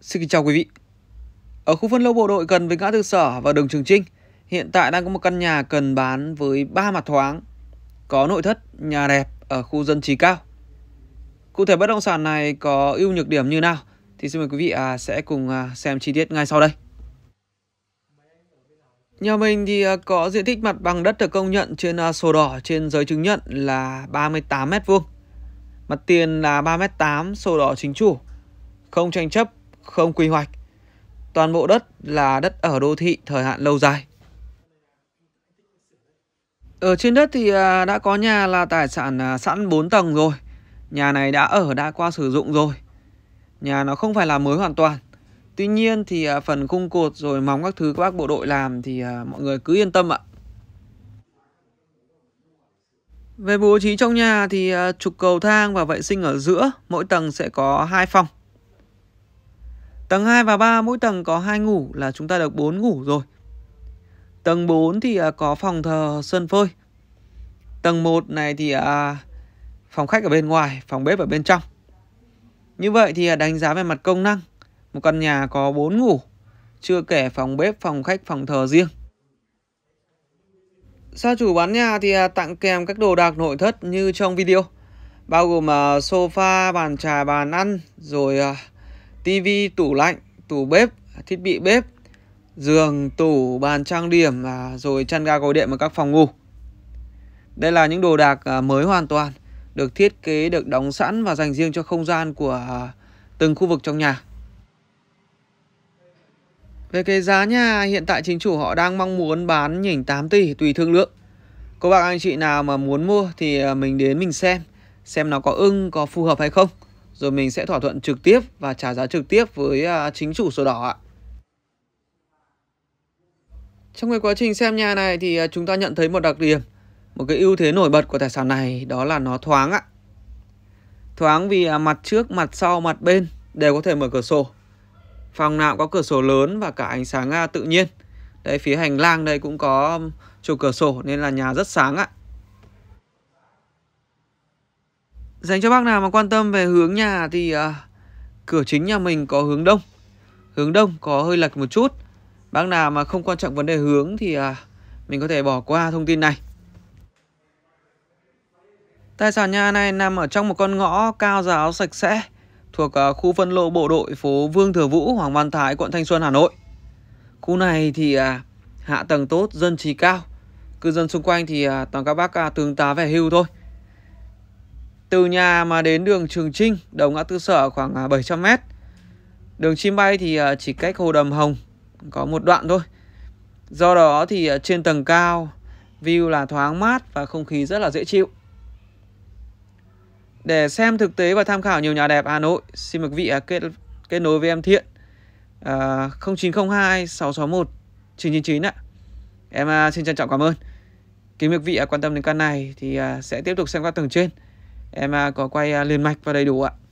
Xin kính chào quý vị. Ở khu phân lô bộ đội gần với ngã tư sở và đường Trường Trinh, hiện tại đang có một căn nhà cần bán với ba mặt thoáng, có nội thất, nhà đẹp ở khu dân trí cao. Cụ thể bất động sản này có ưu nhược điểm như nào thì xin mời quý vị à, sẽ cùng à, xem chi tiết ngay sau đây. Nhà mình thì à, có diện tích mặt bằng đất được công nhận trên à, sổ đỏ trên giấy chứng nhận là 38 m vuông. Mặt tiền là 3 m8 sổ đỏ chính chủ. Không tranh chấp không quy hoạch. Toàn bộ đất là đất ở đô thị thời hạn lâu dài. Ở trên đất thì à, đã có nhà là tài sản à, sẵn 4 tầng rồi. Nhà này đã ở đã qua sử dụng rồi. Nhà nó không phải là mới hoàn toàn. Tuy nhiên thì à, phần khung cột rồi móng các thứ các bác bộ đội làm thì mọi người cứ yên tâm ạ. Về bố trí trong nhà thì trục cầu thang và vệ sinh ở giữa, mỗi tầng sẽ có hai phòng. Tầng 2 và 3 mỗi tầng có 2 ngủ là chúng ta được 4 ngủ rồi. Tầng 4 thì à, có phòng thờ sân phơi. Tầng 1 này thì à, phòng khách ở bên ngoài, phòng bếp ở bên trong. Như vậy thì à, đánh giá về mặt công năng, một căn nhà có 4 ngủ, chưa kể phòng bếp, phòng khách, phòng thờ riêng. Gia chủ bán nhà thì tặng kèm các đồ đạc nội thất như trong video, bao gồm sofa, bàn trà, bàn ăn, rồi tivi, tủ lạnh, tủ bếp, thiết bị bếp, giường, tủ, bàn trang điểm à, rồi chăn ga gối đệm và các phòng ngủ. Đây là những đồ đạc à, mới hoàn toàn, được thiết kế được đóng sẵn và dành riêng cho không gian của à, từng khu vực trong nhà. Về cái giá nhà hiện tại chính chủ họ đang mong muốn bán nhỉnh 8 tỷ tùy thương lượng. Cô bác anh chị nào mà muốn mua thì à, mình đến mình xem, xem nó có ưng, có phù hợp hay không rồi mình sẽ thỏa thuận trực tiếp và trả giá trực tiếp với à, chính chủ sổ đỏ ạ. Trong cái quá trình xem nhà này thì à, chúng ta nhận thấy một đặc điểm, một cái ưu thế nổi bật của tài sản này đó là nó thoáng ạ. Thoáng vì à, mặt trước, mặt sau, mặt bên đều có thể mở cửa sổ. Phòng nào có cửa sổ lớn và cả ánh sáng tự nhiên. Đấy, phía hành lang đây cũng có chụp cửa sổ nên là nhà rất sáng ạ. Dành cho bác nào mà quan tâm về hướng nhà thì uh, cửa chính nhà mình có hướng đông. Hướng đông có hơi lệch một chút. Bác nào mà không quan trọng vấn đề hướng thì uh, mình có thể bỏ qua thông tin này. Tài sản nhà này nằm ở trong một con ngõ cao giáo sạch sẽ thuộc uh, khu phân lô bộ đội phố Vương Thừa Vũ, Hoàng Văn Thái, quận Thanh Xuân, Hà Nội. Khu này thì uh, hạ tầng tốt, dân trí cao. Cư dân xung quanh thì uh, toàn các bác uh, tướng tá về hưu thôi. Từ nhà mà đến đường Trường Trinh, đầu ngã tư sở khoảng 700m. À, đường chim bay thì à, chỉ cách hồ đầm Hồng có một đoạn thôi. Do đó thì à, trên tầng cao view là thoáng mát và không khí rất là dễ chịu. Để xem thực tế và tham khảo nhiều nhà đẹp Hà Nội, xin mời quý vị kết kết nối với em Thiện à, 0902 661 999 ạ. Em xin trân trọng cảm ơn. Kính mời quý vị quan tâm đến căn này thì sẽ tiếp tục xem các tầng trên em à, có quay à, liền mạch và đầy đủ ạ